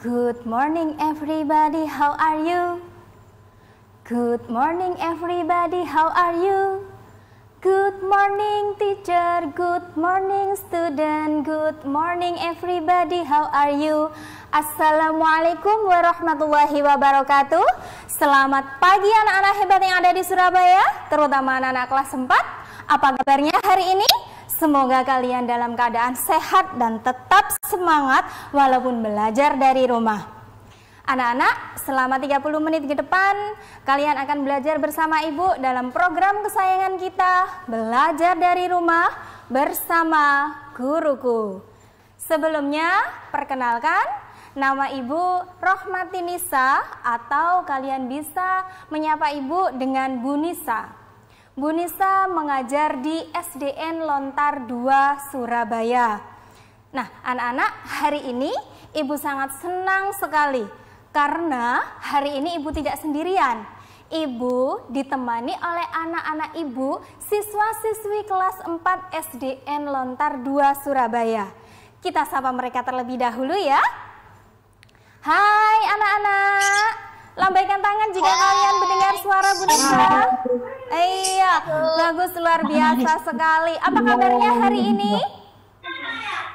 Good morning everybody, how are you? Good morning everybody, how are you? Good morning teacher, good morning student, good morning everybody, how are you? Assalamualaikum warahmatullahi wabarakatuh Selamat pagi anak-anak hebat yang ada di Surabaya, terutama anak-anak kelas 4 Apa kabarnya hari ini? Semoga kalian dalam keadaan sehat dan tetap semangat walaupun belajar dari rumah. Anak-anak, selama 30 menit ke depan, kalian akan belajar bersama Ibu dalam program kesayangan kita, Belajar dari Rumah bersama Guruku. Sebelumnya, perkenalkan, nama Ibu Rohmatinisa atau kalian bisa menyapa Ibu dengan Bu Nisa. Bu Nisa mengajar di SDN Lontar 2 Surabaya. Nah, anak-anak, hari ini Ibu sangat senang sekali karena hari ini Ibu tidak sendirian. Ibu ditemani oleh anak-anak Ibu, siswa-siswi kelas 4 SDN Lontar 2 Surabaya. Kita sapa mereka terlebih dahulu ya. Hai anak-anak. Lambaikan tangan jika kalian mendengar suara Bu Nusra. Iya, bagus luar biasa sekali. Apa kabarnya hari ini?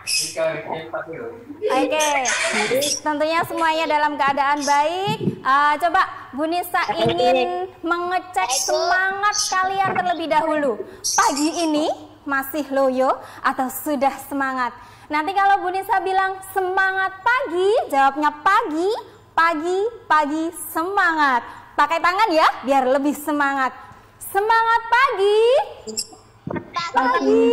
Oke, okay. tentunya semuanya dalam keadaan baik. Uh, coba Bu Nisa ingin mengecek semangat kalian terlebih dahulu. Pagi ini masih loyo atau sudah semangat? Nanti kalau Bu Nisa bilang semangat pagi, jawabnya pagi, pagi-pagi semangat. Pakai tangan ya, biar lebih semangat. Semangat pagi. Pagi,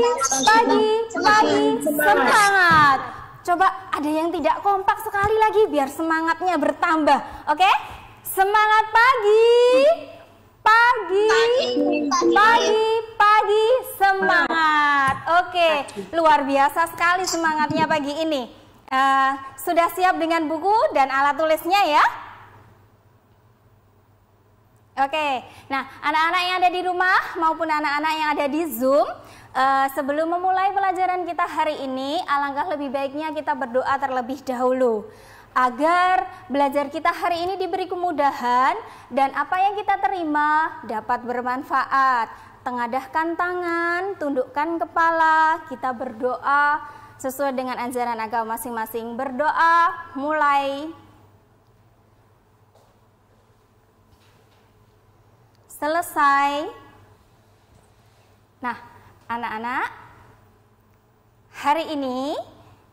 pagi, pagi, semangat. Coba ada yang tidak kompak sekali lagi biar semangatnya bertambah, oke? Semangat pagi. Pagi, pagi, pagi, semangat. Oke, luar biasa sekali semangatnya pagi ini. Uh, sudah siap dengan buku dan alat tulisnya ya? Oke, nah anak-anak yang ada di rumah maupun anak-anak yang ada di Zoom, uh, sebelum memulai pelajaran kita hari ini, alangkah lebih baiknya kita berdoa terlebih dahulu agar belajar kita hari ini diberi kemudahan dan apa yang kita terima dapat bermanfaat. Tengadahkan tangan, tundukkan kepala, kita berdoa sesuai dengan ajaran agama masing-masing berdoa mulai selesai nah anak-anak hari ini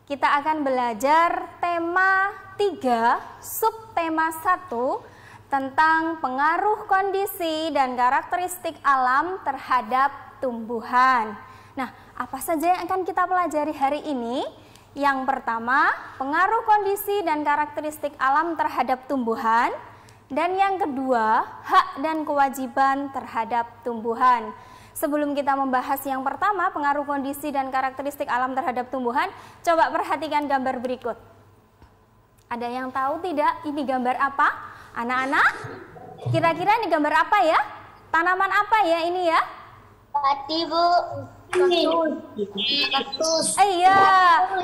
kita akan belajar tema 3 subtema 1 tentang pengaruh kondisi dan karakteristik alam terhadap tumbuhan. Nah, apa saja yang akan kita pelajari hari ini? Yang pertama, pengaruh kondisi dan karakteristik alam terhadap tumbuhan. Dan yang kedua, hak dan kewajiban terhadap tumbuhan. Sebelum kita membahas yang pertama, pengaruh kondisi dan karakteristik alam terhadap tumbuhan, coba perhatikan gambar berikut. Ada yang tahu tidak ini gambar apa? Anak-anak, kira-kira ini gambar apa ya? Tanaman apa ya ini ya? Padi, Bu kaktus. kaktus. Iya,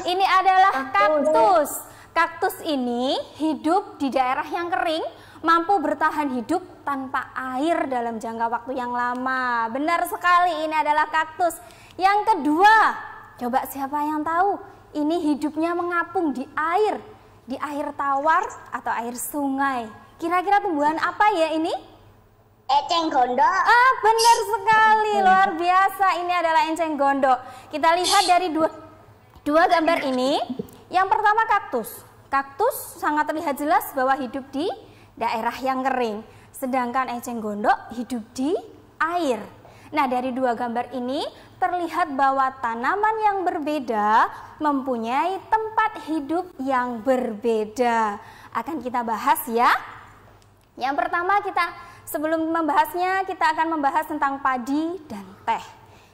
ini adalah kaktus. Kaktus ini hidup di daerah yang kering, mampu bertahan hidup tanpa air dalam jangka waktu yang lama. Benar sekali, ini adalah kaktus. Yang kedua, coba siapa yang tahu? Ini hidupnya mengapung di air, di air tawar atau air sungai. Kira-kira tumbuhan apa ya ini? Enceng Gondo. Ah, benar sekali. Luar biasa. Ini adalah Enceng Gondo. Kita lihat dari dua dua gambar ini. Yang pertama kaktus. Kaktus sangat terlihat jelas bahwa hidup di daerah yang kering. Sedangkan Enceng Gondo hidup di air. Nah, dari dua gambar ini terlihat bahwa tanaman yang berbeda mempunyai tempat hidup yang berbeda. Akan kita bahas ya. Yang pertama kita Sebelum membahasnya, kita akan membahas tentang padi dan teh.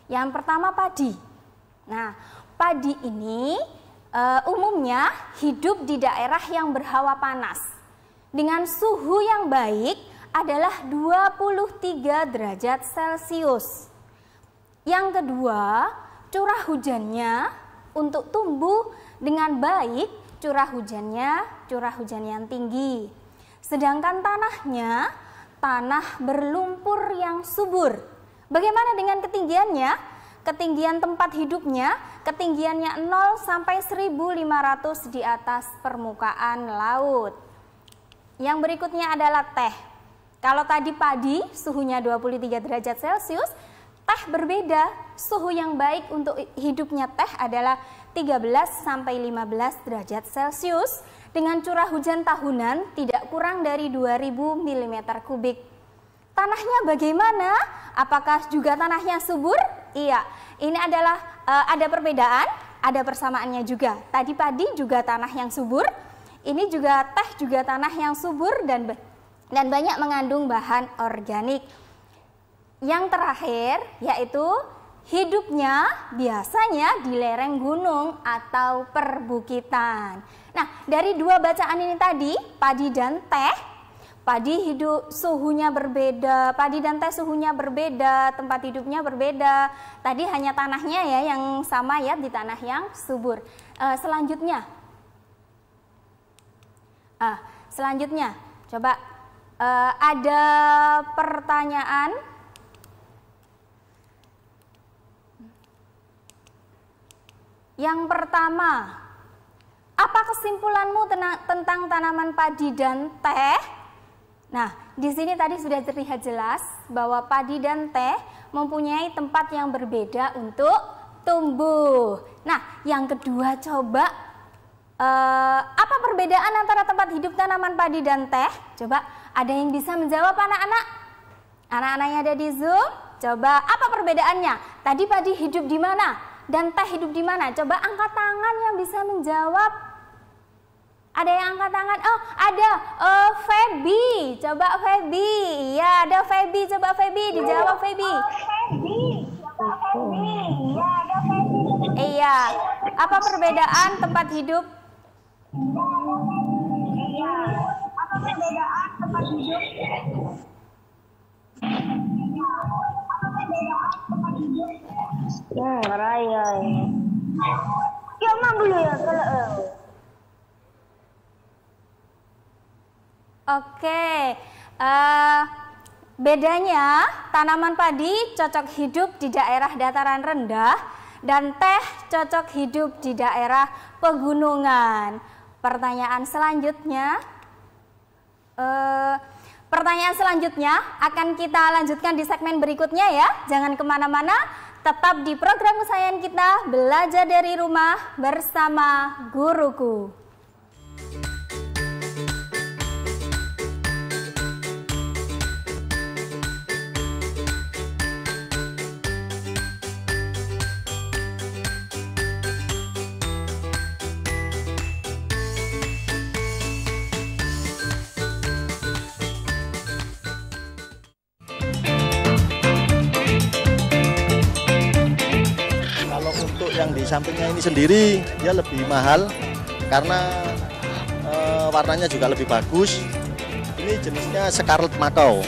Yang pertama padi. Nah, padi ini e, umumnya hidup di daerah yang berhawa panas. Dengan suhu yang baik adalah 23 derajat Celcius. Yang kedua, curah hujannya untuk tumbuh dengan baik curah hujannya curah hujan yang tinggi. Sedangkan tanahnya tanah berlumpur yang subur. Bagaimana dengan ketinggiannya? Ketinggian tempat hidupnya, ketinggiannya 0 sampai 1500 di atas permukaan laut. Yang berikutnya adalah teh. Kalau tadi padi suhunya 23 derajat Celcius, teh berbeda. Suhu yang baik untuk hidupnya teh adalah 13 sampai 15 derajat Celcius dengan curah hujan tahunan tidak kurang dari 2000 mm kubik. Tanahnya bagaimana? Apakah juga tanahnya subur? Iya, ini adalah e, ada perbedaan, ada persamaannya juga. Tadi padi juga tanah yang subur, ini juga teh juga tanah yang subur dan dan banyak mengandung bahan organik. Yang terakhir yaitu Hidupnya biasanya di lereng gunung atau perbukitan. Nah, dari dua bacaan ini tadi, padi dan teh, padi hidup suhunya berbeda, padi dan teh suhunya berbeda, tempat hidupnya berbeda. Tadi hanya tanahnya ya yang sama ya di tanah yang subur. E, selanjutnya, ah, selanjutnya, coba e, ada pertanyaan Yang pertama, apa kesimpulanmu tentang tanaman padi dan teh? Nah, di sini tadi sudah terlihat jelas bahwa padi dan teh mempunyai tempat yang berbeda untuk tumbuh. Nah, yang kedua coba eh, apa perbedaan antara tempat hidup tanaman padi dan teh? Coba ada yang bisa menjawab anak-anak? anak anaknya ada di Zoom, coba apa perbedaannya? Tadi padi hidup di mana? dan teh hidup di mana? Coba angkat tangan yang bisa menjawab. Ada yang angkat tangan? Oh, ada uh, Feby. Coba Feby. Iya, ada Feby. Coba Feby dijawab oh, iya, Feby. Iya. Apa perbedaan tempat hidup? Iya. Apa perbedaan tempat hidup? Iya. Apa perbedaan tempat hidup? Hmm, raya ya. ya dulu ya kalau eh. Oke, uh, bedanya tanaman padi cocok hidup di daerah dataran rendah dan teh cocok hidup di daerah pegunungan. Pertanyaan selanjutnya, uh, pertanyaan selanjutnya akan kita lanjutkan di segmen berikutnya ya. Jangan kemana-mana, Tetap di program kesayangan kita Belajar dari Rumah bersama Guruku. sampingnya ini sendiri dia lebih mahal karena e, warnanya juga lebih bagus. Ini jenisnya Scarlet Macau.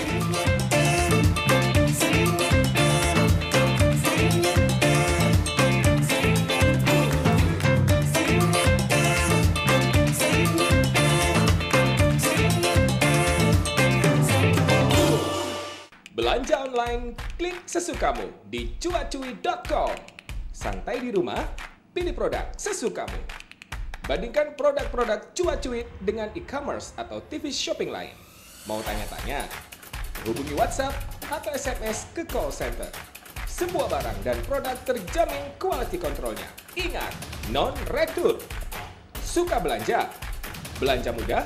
Belanja online, klik sesukamu di cuacui.com. Santai di rumah, pilih produk sesukamu. Bandingkan produk-produk cuat-cuit dengan e-commerce atau TV shopping lain. Mau tanya-tanya? Hubungi WhatsApp atau SMS ke call center. Semua barang dan produk terjamin quality kontrolnya. Ingat, non-retur. Suka belanja? Belanja mudah?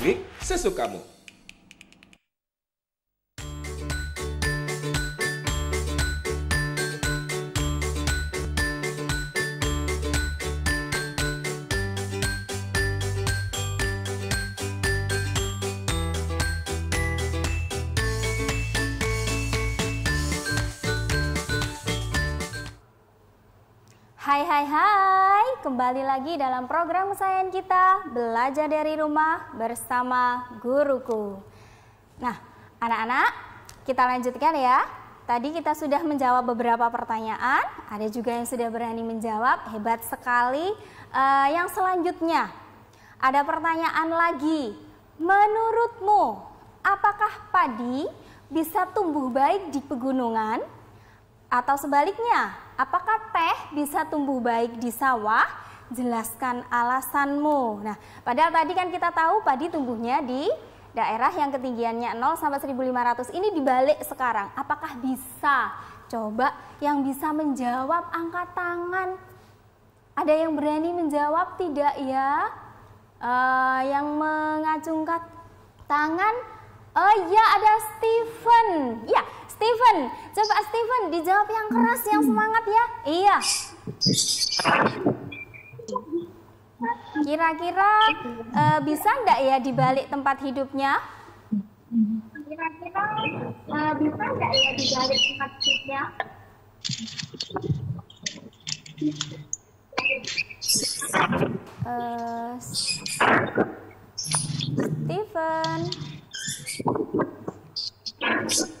Klik sesukamu. Hai hai hai, kembali lagi dalam program kesayangan kita Belajar dari rumah bersama guruku Nah anak-anak kita lanjutkan ya Tadi kita sudah menjawab beberapa pertanyaan Ada juga yang sudah berani menjawab, hebat sekali uh, Yang selanjutnya ada pertanyaan lagi Menurutmu apakah padi bisa tumbuh baik di pegunungan? Atau sebaliknya, Apakah teh bisa tumbuh baik di sawah? Jelaskan alasanmu. Nah, padahal tadi kan kita tahu padi tumbuhnya di daerah yang ketinggiannya 0 sampai 1500 ini dibalik sekarang. Apakah bisa? Coba yang bisa menjawab angkat tangan. Ada yang berani menjawab tidak ya? Uh, yang mengacungkan tangan. Oh uh, iya ada Steven. Ya, Steven, coba Steven dijawab yang keras, yang semangat ya. Iya. Kira-kira uh, bisa enggak ya dibalik tempat hidupnya? Kira-kira uh, bisa enggak ya dibalik tempat hidupnya? Uh, Steven.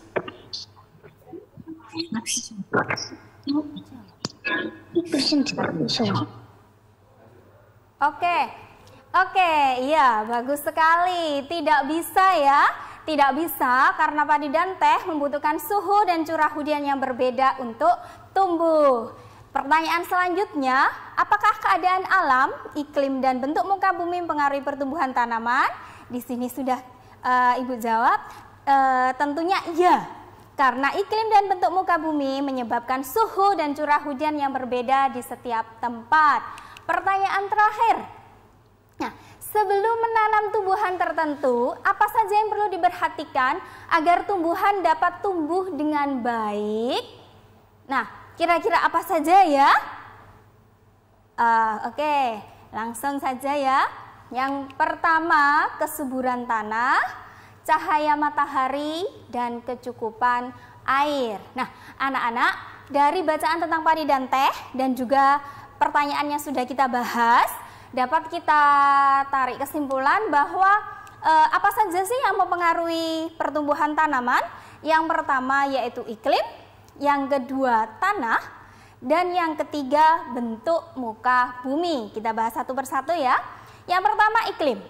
Oke, oke, iya bagus sekali. Tidak bisa ya, tidak bisa karena padi dan teh membutuhkan suhu dan curah hujan yang berbeda untuk tumbuh. Pertanyaan selanjutnya, apakah keadaan alam, iklim dan bentuk muka bumi mempengaruhi pertumbuhan tanaman? Di sini sudah uh, Ibu jawab, uh, tentunya iya karena iklim dan bentuk muka bumi menyebabkan suhu dan curah hujan yang berbeda di setiap tempat. Pertanyaan terakhir. Nah, sebelum menanam tumbuhan tertentu, apa saja yang perlu diperhatikan agar tumbuhan dapat tumbuh dengan baik? Nah, kira-kira apa saja ya? Uh, Oke, okay. langsung saja ya. Yang pertama, kesuburan tanah cahaya matahari, dan kecukupan air. Nah, anak-anak, dari bacaan tentang padi dan teh dan juga pertanyaan yang sudah kita bahas, dapat kita tarik kesimpulan bahwa e, apa saja sih yang mempengaruhi pertumbuhan tanaman? Yang pertama yaitu iklim, yang kedua tanah, dan yang ketiga bentuk muka bumi. Kita bahas satu persatu ya. Yang pertama iklim.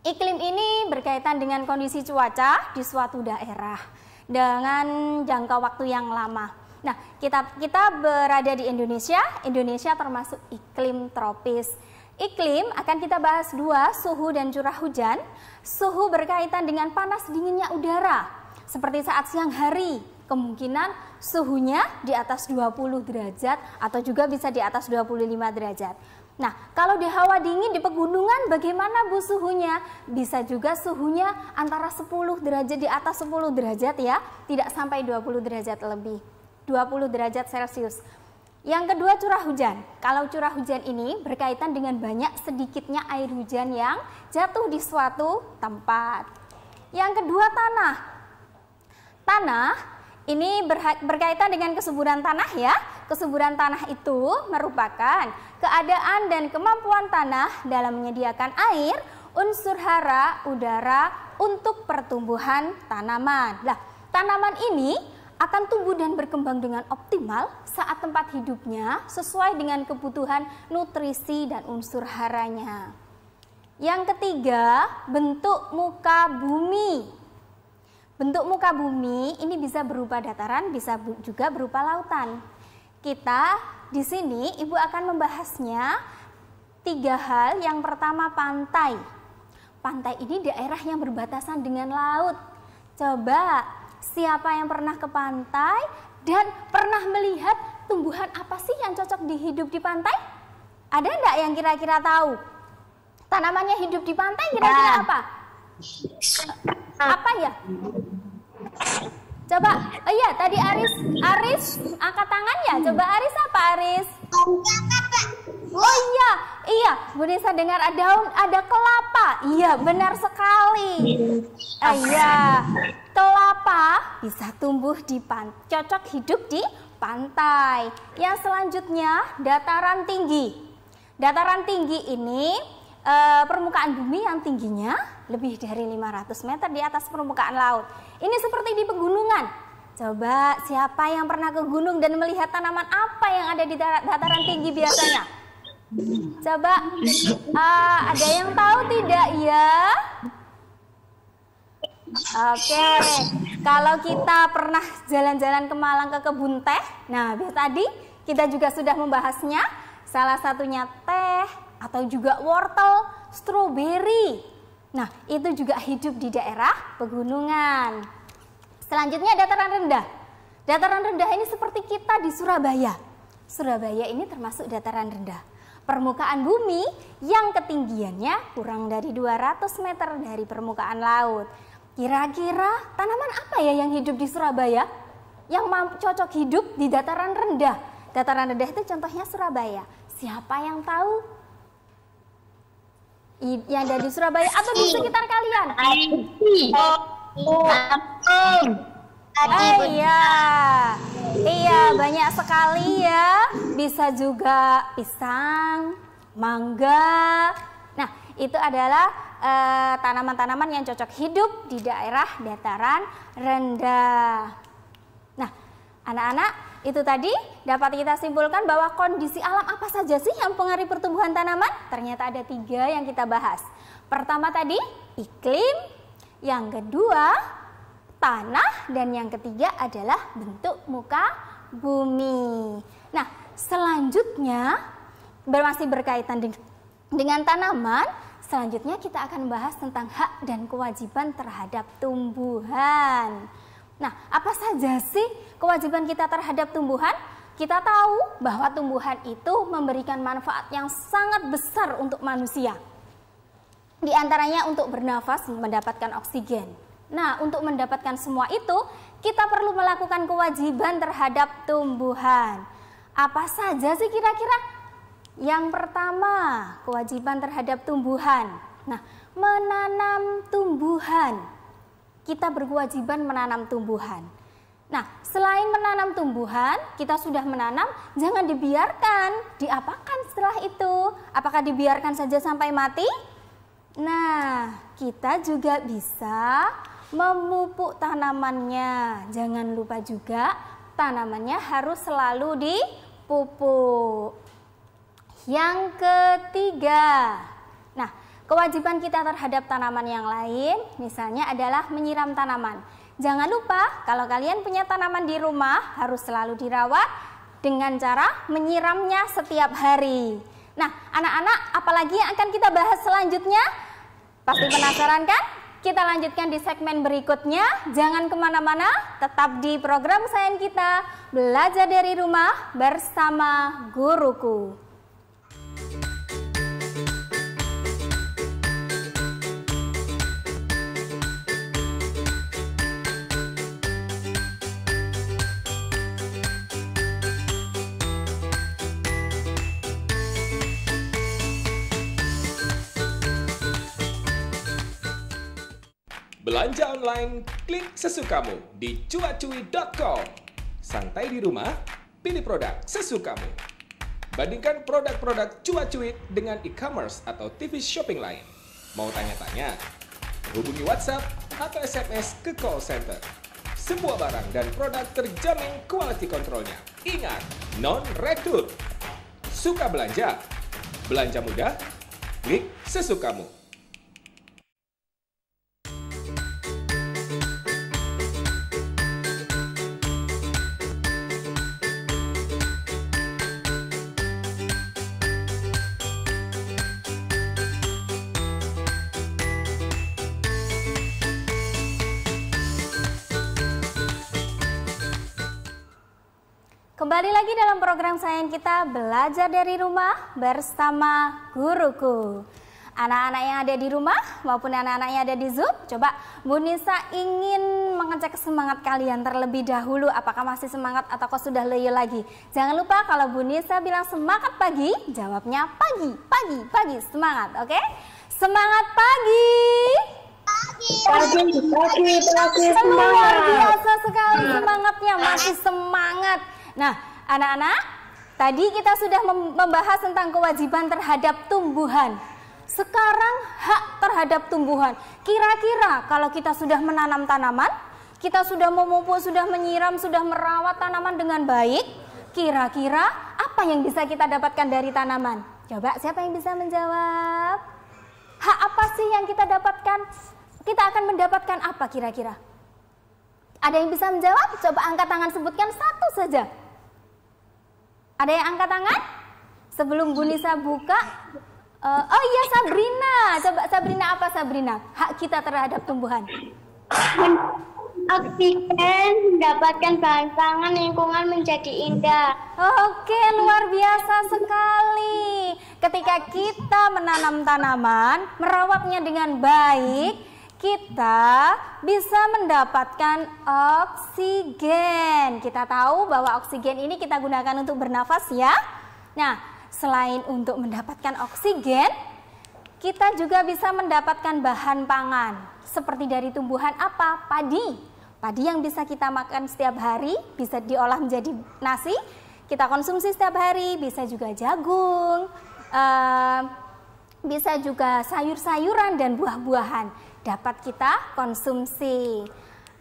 Iklim ini berkaitan dengan kondisi cuaca di suatu daerah dengan jangka waktu yang lama. Nah, kita kita berada di Indonesia. Indonesia termasuk iklim tropis. Iklim akan kita bahas dua, suhu dan curah hujan. Suhu berkaitan dengan panas dinginnya udara. Seperti saat siang hari, kemungkinan suhunya di atas 20 derajat atau juga bisa di atas 25 derajat. Nah, kalau di hawa dingin di pegunungan bagaimana Bu suhunya? Bisa juga suhunya antara 10 derajat di atas 10 derajat ya, tidak sampai 20 derajat lebih. 20 derajat Celcius. Yang kedua curah hujan. Kalau curah hujan ini berkaitan dengan banyak sedikitnya air hujan yang jatuh di suatu tempat. Yang kedua tanah. Tanah ini berkaitan dengan kesuburan tanah ya kesuburan tanah itu merupakan keadaan dan kemampuan tanah dalam menyediakan air, unsur hara, udara untuk pertumbuhan tanaman. Nah, tanaman ini akan tumbuh dan berkembang dengan optimal saat tempat hidupnya sesuai dengan kebutuhan nutrisi dan unsur haranya. Yang ketiga, bentuk muka bumi. Bentuk muka bumi ini bisa berupa dataran, bisa juga berupa lautan. Kita di sini Ibu akan membahasnya tiga hal. Yang pertama pantai. Pantai ini daerah yang berbatasan dengan laut. Coba siapa yang pernah ke pantai dan pernah melihat tumbuhan apa sih yang cocok dihidup di pantai? Ada enggak yang kira-kira tahu? Tanamannya hidup di pantai kira-kira nah. apa? Nah. Apa ya? Coba, oh iya tadi Aris, Aris angkat tangan ya. Coba Aris apa Aris? Oh iya, iya. Bu Nisa dengar ada daun, ada kelapa. Iya, benar sekali. Ah, iya, kelapa bisa tumbuh di pantai, cocok hidup di pantai. Yang selanjutnya dataran tinggi. Dataran tinggi ini Eh, permukaan bumi yang tingginya lebih dari 500 meter di atas permukaan laut. Ini seperti di pegunungan. Coba siapa yang pernah ke gunung dan melihat tanaman apa yang ada di dataran tinggi biasanya? Coba uh, ada yang tahu tidak ya? Oke, okay. kalau kita pernah jalan-jalan ke Malang ke kebun teh, nah biasa tadi kita juga sudah membahasnya. Salah satunya teh, atau juga wortel, stroberi. Nah, itu juga hidup di daerah pegunungan. Selanjutnya dataran rendah. Dataran rendah ini seperti kita di Surabaya. Surabaya ini termasuk dataran rendah. Permukaan bumi yang ketinggiannya kurang dari 200 meter dari permukaan laut. Kira-kira tanaman apa ya yang hidup di Surabaya? Yang cocok hidup di dataran rendah. Dataran rendah itu contohnya Surabaya. Siapa yang tahu? yang ada di Surabaya atau di sekitar kalian? Oh, iya, iya banyak sekali ya. Bisa juga pisang, mangga. Nah, itu adalah eh, tanaman-tanaman uh, tanaman -tanaman yang cocok hidup di daerah dataran rendah. Nah, anak-anak itu tadi dapat kita simpulkan bahwa kondisi alam apa saja sih yang pengaruhi pertumbuhan tanaman? Ternyata ada tiga yang kita bahas. Pertama tadi iklim, yang kedua tanah, dan yang ketiga adalah bentuk muka bumi. Nah, selanjutnya masih berkaitan dengan tanaman, selanjutnya kita akan bahas tentang hak dan kewajiban terhadap tumbuhan. Nah, apa saja sih kewajiban kita terhadap tumbuhan? Kita tahu bahwa tumbuhan itu memberikan manfaat yang sangat besar untuk manusia. Di antaranya untuk bernafas mendapatkan oksigen. Nah, untuk mendapatkan semua itu, kita perlu melakukan kewajiban terhadap tumbuhan. Apa saja sih kira-kira? Yang pertama, kewajiban terhadap tumbuhan. Nah, menanam tumbuhan kita berkewajiban menanam tumbuhan. Nah, selain menanam tumbuhan, kita sudah menanam, jangan dibiarkan. Diapakan setelah itu? Apakah dibiarkan saja sampai mati? Nah, kita juga bisa memupuk tanamannya. Jangan lupa juga tanamannya harus selalu dipupuk. Yang ketiga, Kewajiban kita terhadap tanaman yang lain misalnya adalah menyiram tanaman. Jangan lupa kalau kalian punya tanaman di rumah harus selalu dirawat dengan cara menyiramnya setiap hari. Nah, anak-anak apalagi yang akan kita bahas selanjutnya? Pasti penasaran kan? Kita lanjutkan di segmen berikutnya. Jangan kemana-mana, tetap di program sayang kita. Belajar dari rumah bersama guruku. Belanja online, klik sesukamu di cuacui.com. Santai di rumah, pilih produk sesukamu. Bandingkan produk-produk cuacui dengan e-commerce atau TV shopping lain. Mau tanya-tanya? Hubungi WhatsApp atau SMS ke call center. Semua barang dan produk terjamin quality kontrolnya. Ingat, non-retur. Suka belanja? Belanja mudah? Klik sesukamu. Kembali lagi dalam program sayang kita Belajar dari Rumah bersama guruku. Anak-anak yang ada di rumah maupun anak-anak yang ada di Zoom, coba Bu Nisa ingin mengecek semangat kalian terlebih dahulu apakah masih semangat atau sudah leyo lagi. Jangan lupa kalau Bu Nisa bilang semangat pagi, jawabnya pagi, pagi, pagi, semangat, oke? Okay? Semangat pagi. Pagi, pagi, pagi, pagi, semangat. Luar biasa sekali nah. semangatnya, masih semangat Nah, anak-anak, tadi kita sudah membahas tentang kewajiban terhadap tumbuhan. Sekarang hak terhadap tumbuhan. Kira-kira kalau kita sudah menanam tanaman, kita sudah memupuk, sudah menyiram, sudah merawat tanaman dengan baik, kira-kira apa yang bisa kita dapatkan dari tanaman? Coba siapa yang bisa menjawab? Hak apa sih yang kita dapatkan? Kita akan mendapatkan apa kira-kira? Ada yang bisa menjawab? Coba angkat tangan sebutkan satu saja. Ada yang angkat tangan? Sebelum Bu Nisa buka, uh, oh iya Sabrina. Coba Sabrina apa Sabrina? Hak kita terhadap tumbuhan. Oksigen mendapatkan bahan pangan lingkungan menjadi indah. Oke, luar biasa sekali. Ketika kita menanam tanaman, merawatnya dengan baik, kita bisa mendapatkan oksigen. Kita tahu bahwa oksigen ini kita gunakan untuk bernafas ya. Nah, selain untuk mendapatkan oksigen, kita juga bisa mendapatkan bahan pangan. Seperti dari tumbuhan apa? Padi. Padi yang bisa kita makan setiap hari, bisa diolah menjadi nasi, kita konsumsi setiap hari, bisa juga jagung, eh, bisa juga sayur-sayuran dan buah-buahan dapat kita konsumsi.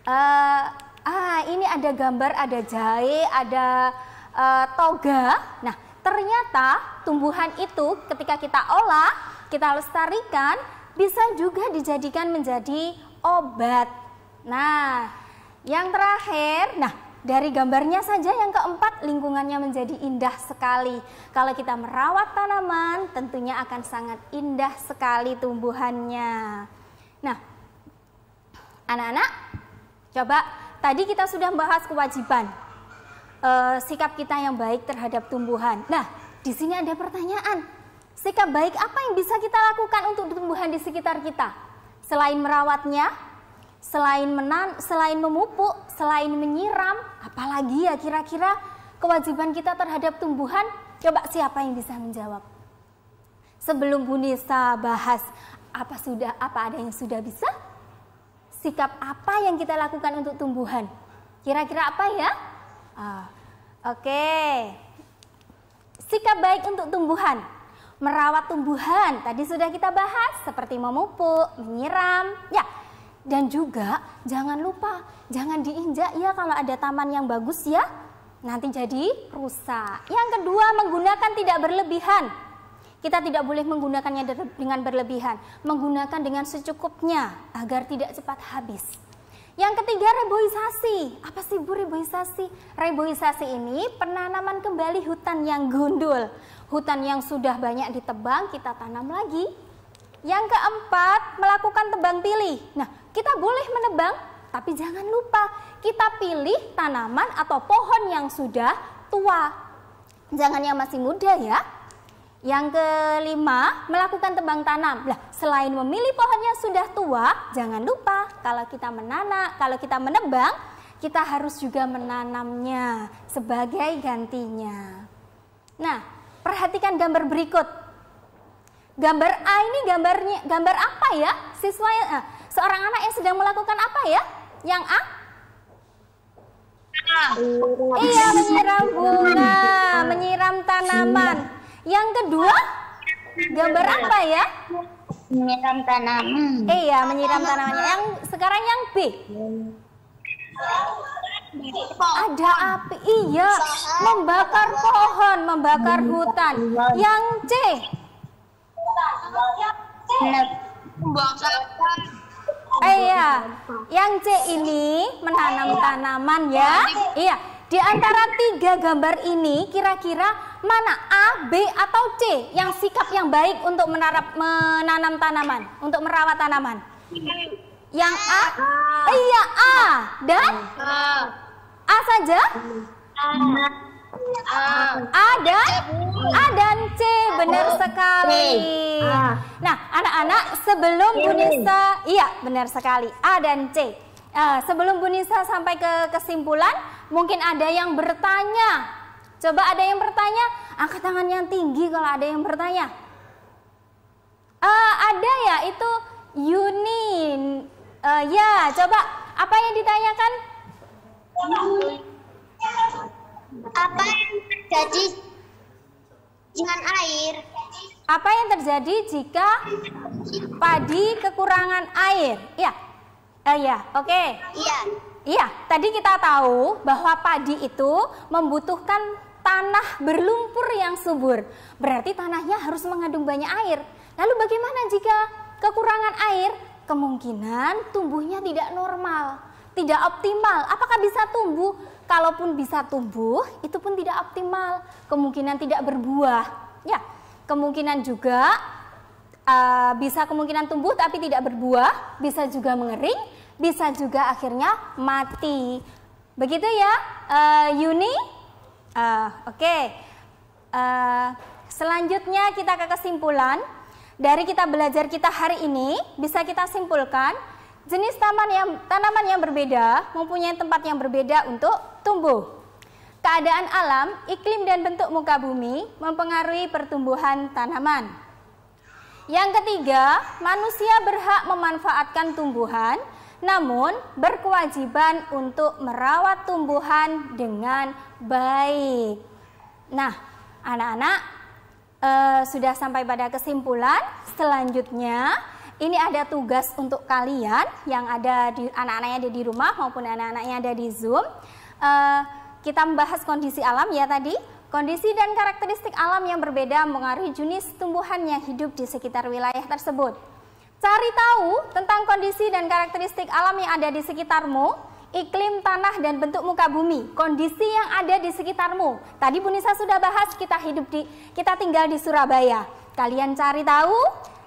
Uh, ah, ini ada gambar, ada jahe, ada uh, toga. Nah, ternyata tumbuhan itu ketika kita olah, kita lestarikan, bisa juga dijadikan menjadi obat. Nah, yang terakhir, nah dari gambarnya saja yang keempat lingkungannya menjadi indah sekali. Kalau kita merawat tanaman tentunya akan sangat indah sekali tumbuhannya. Nah, anak-anak, coba tadi kita sudah membahas kewajiban e, sikap kita yang baik terhadap tumbuhan. Nah, di sini ada pertanyaan. Sikap baik apa yang bisa kita lakukan untuk tumbuhan di sekitar kita? Selain merawatnya, selain menan, selain memupuk, selain menyiram, apalagi ya kira-kira kewajiban kita terhadap tumbuhan? Coba siapa yang bisa menjawab? Sebelum Bu Nisa bahas apa sudah apa ada yang sudah bisa? Sikap apa yang kita lakukan untuk tumbuhan? Kira-kira apa ya? Ah, Oke. Okay. Sikap baik untuk tumbuhan. Merawat tumbuhan tadi sudah kita bahas seperti memupuk, menyiram, ya. Dan juga jangan lupa, jangan diinjak ya kalau ada taman yang bagus ya. Nanti jadi rusak. Yang kedua menggunakan tidak berlebihan. Kita tidak boleh menggunakannya dengan berlebihan, menggunakan dengan secukupnya agar tidak cepat habis. Yang ketiga reboisasi. Apa sih Bu reboisasi? Reboisasi ini penanaman kembali hutan yang gundul. Hutan yang sudah banyak ditebang kita tanam lagi. Yang keempat melakukan tebang pilih. Nah kita boleh menebang tapi jangan lupa kita pilih tanaman atau pohon yang sudah tua. Jangan yang masih muda ya. Yang kelima, melakukan tebang tanam. Lah, selain memilih pohonnya sudah tua, jangan lupa kalau kita menanam, kalau kita menebang, kita harus juga menanamnya sebagai gantinya. Nah, perhatikan gambar berikut. Gambar A ini gambarnya gambar apa ya? Siswa eh, seorang anak yang sedang melakukan apa ya? Yang A? Iya, menyiram bunga, menyiram tanaman. Yang kedua, gambar apa ya? Menyiram tanaman. Iya, menyiram tanamannya. Yang sekarang yang B. Ada api, iya, membakar pohon, membakar hutan. Yang C. Membakar iya. Eh yang C ini menanam tanaman ya. Iya, di antara tiga gambar ini kira-kira mana A, B atau C yang sikap yang baik untuk menarap, menanam tanaman, untuk merawat tanaman? Yang A, A. iya A dan A, A saja. A. A, A dan A dan C benar sekali. Nah, anak-anak sebelum Bunisa, iya benar sekali A dan C. Uh, sebelum Bunisa sampai ke kesimpulan, Mungkin ada yang bertanya. Coba ada yang bertanya, angkat tangan yang tinggi kalau ada yang bertanya. Uh, ada ya itu Yuni. Uh, ya, coba apa yang ditanyakan? Apa yang terjadi dengan air? Apa yang terjadi jika padi kekurangan air? Ya, uh, ya, oke. Okay. Iya. Iya, tadi kita tahu bahwa padi itu membutuhkan tanah berlumpur yang subur. Berarti tanahnya harus mengandung banyak air. Lalu bagaimana jika kekurangan air? Kemungkinan tumbuhnya tidak normal, tidak optimal. Apakah bisa tumbuh? Kalaupun bisa tumbuh, itu pun tidak optimal. Kemungkinan tidak berbuah. Ya, kemungkinan juga uh, bisa kemungkinan tumbuh tapi tidak berbuah, bisa juga mengering, bisa juga akhirnya mati. Begitu ya, uh, Yuni? Uh, Oke, okay. uh, eh, selanjutnya kita ke kesimpulan. Dari kita belajar kita hari ini, bisa kita simpulkan jenis taman yang, tanaman yang berbeda mempunyai tempat yang berbeda untuk tumbuh. Keadaan alam, iklim dan bentuk muka bumi mempengaruhi pertumbuhan tanaman. Yang ketiga, manusia berhak memanfaatkan tumbuhan namun berkewajiban untuk merawat tumbuhan dengan baik. Nah, anak-anak e, sudah sampai pada kesimpulan. Selanjutnya, ini ada tugas untuk kalian yang ada di anak-anaknya ada di rumah maupun anak-anaknya ada di Zoom. E, kita membahas kondisi alam ya tadi. Kondisi dan karakteristik alam yang berbeda mengaruhi jenis tumbuhan yang hidup di sekitar wilayah tersebut. Cari tahu tentang kondisi dan karakteristik alam yang ada di sekitarmu, iklim, tanah, dan bentuk muka bumi, kondisi yang ada di sekitarmu. Tadi Bu Nisa sudah bahas kita hidup di, kita tinggal di Surabaya. Kalian cari tahu.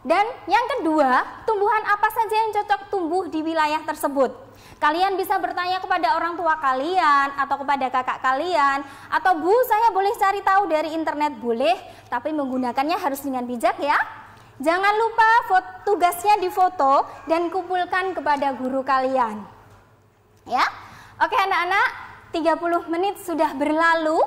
Dan yang kedua, tumbuhan apa saja yang cocok tumbuh di wilayah tersebut. Kalian bisa bertanya kepada orang tua kalian atau kepada kakak kalian atau Bu, saya boleh cari tahu dari internet boleh, tapi menggunakannya harus dengan bijak ya. Jangan lupa tugasnya difoto dan kumpulkan kepada guru kalian. Ya, oke anak-anak, 30 menit sudah berlalu,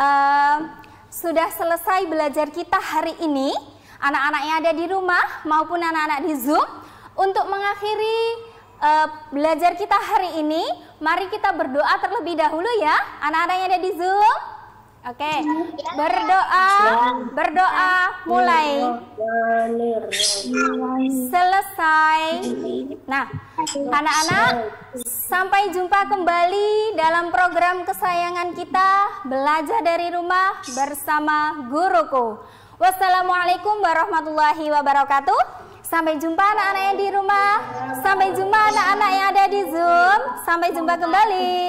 uh, sudah selesai belajar kita hari ini. Anak-anak yang ada di rumah maupun anak-anak di Zoom, untuk mengakhiri uh, belajar kita hari ini, mari kita berdoa terlebih dahulu ya, anak-anak yang ada di Zoom. Oke, berdoa, berdoa, mulai. Selesai. Nah, anak-anak, sampai jumpa kembali dalam program kesayangan kita belajar dari rumah bersama guruku. Wassalamualaikum warahmatullahi wabarakatuh. Sampai jumpa anak-anak yang di rumah. Sampai jumpa anak-anak yang ada di Zoom. Sampai jumpa kembali.